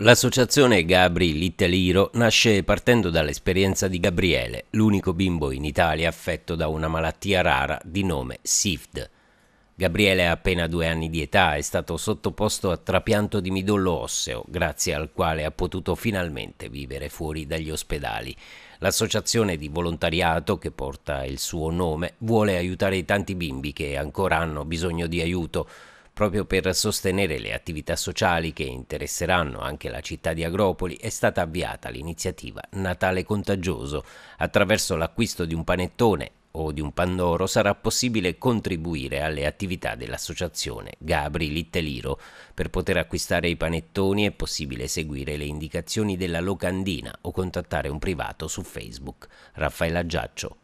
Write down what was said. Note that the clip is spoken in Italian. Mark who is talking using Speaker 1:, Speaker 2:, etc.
Speaker 1: L'associazione Gabri Litteliro nasce partendo dall'esperienza di Gabriele, l'unico bimbo in Italia affetto da una malattia rara di nome SIFD. Gabriele ha appena due anni di età, è stato sottoposto a trapianto di midollo osseo, grazie al quale ha potuto finalmente vivere fuori dagli ospedali. L'associazione di volontariato che porta il suo nome vuole aiutare i tanti bimbi che ancora hanno bisogno di aiuto Proprio per sostenere le attività sociali che interesseranno anche la città di Agropoli è stata avviata l'iniziativa Natale Contagioso. Attraverso l'acquisto di un panettone o di un pandoro sarà possibile contribuire alle attività dell'associazione Gabri Litteliro. Per poter acquistare i panettoni è possibile seguire le indicazioni della locandina o contattare un privato su Facebook. Raffaella Giaccio